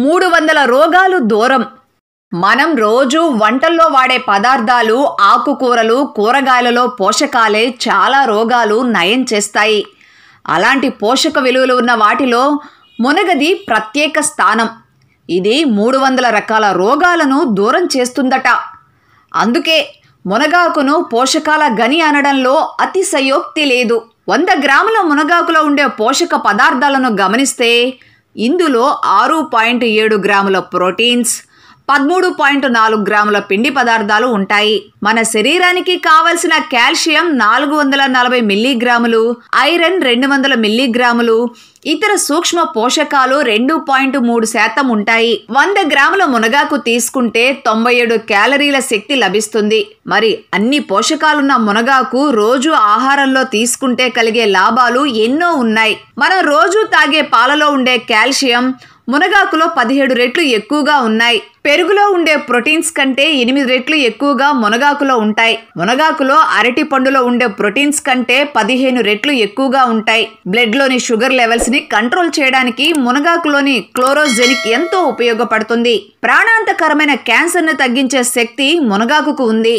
మూడు వందల రోగాలు దూరం మనం రోజు వంటల్లో వాడే పదార్థాలు ఆకుకూరలు కూరగాయలలో పోషకాలే చాలా రోగాలు నయం చేస్తాయి అలాంటి పోషక విలువలు ఉన్న వాటిలో మునగది ప్రత్యేక స్థానం ఇది మూడు వందల రకాల రోగాలను దూరం చేస్తుందట అందుకే మునగాకును పోషకాల గని అనడంలో అతిశయోక్తి లేదు వంద గ్రాముల మునగాకులో ఉండే పోషక పదార్థాలను గమనిస్తే ఇందులో ఆరు పాయింట్ ఏడు గ్రాముల ప్రోటీన్స్ పదమూడు పాయింట్ నాలుగు గ్రాముల పిండి పదార్థాలు ఉంటాయి మన శరీరానికి కావలసిన కాల్షియం నాలుగు వందల నలభై మిల్లీగ్రాములు ఐరన్ రెండు వందల మిల్లీగ్రాములు ఇతర సూక్ష్మ పోషకాలు రెండు పాయింట్ మూడు శాతం ఉంటాయి వంద గ్రాముల మునగాకు తీసుకుంటే తొంభై ఏడు క్యాలరీల శక్తి లభిస్తుంది మరి అన్ని పోషకాలున్న మునగాకు రోజు ఆహారంలో తీసుకుంటే కలిగే లాభాలు ఎన్నో ఉన్నాయి మనం రోజు తాగే పాలలో ఉండే కాల్షియం మునగాకులో పదిహేడు రెట్లు ఎక్కువగా ఉన్నాయి పెరుగులో ఉండే ప్రోటీన్స్ కంటే ఎనిమిది రెట్లు ఎక్కువగా మునగాకులో ఉంటాయి మునగాకులో అరటి పండులో ఉండే ప్రోటీన్స్ కంటే పదిహేను రెట్లు ఎక్కువగా ఉంటాయి బ్లడ్లోని షుగర్ లెవెల్స్ ని కంట్రోల్ చేయడానికి మునగాకులోని క్లోరోజెనిక్ ఎంతో ఉపయోగపడుతుంది ప్రాణాంతకరమైన క్యాన్సర్ను తగ్గించే శక్తి మునగాకుకు ఉంది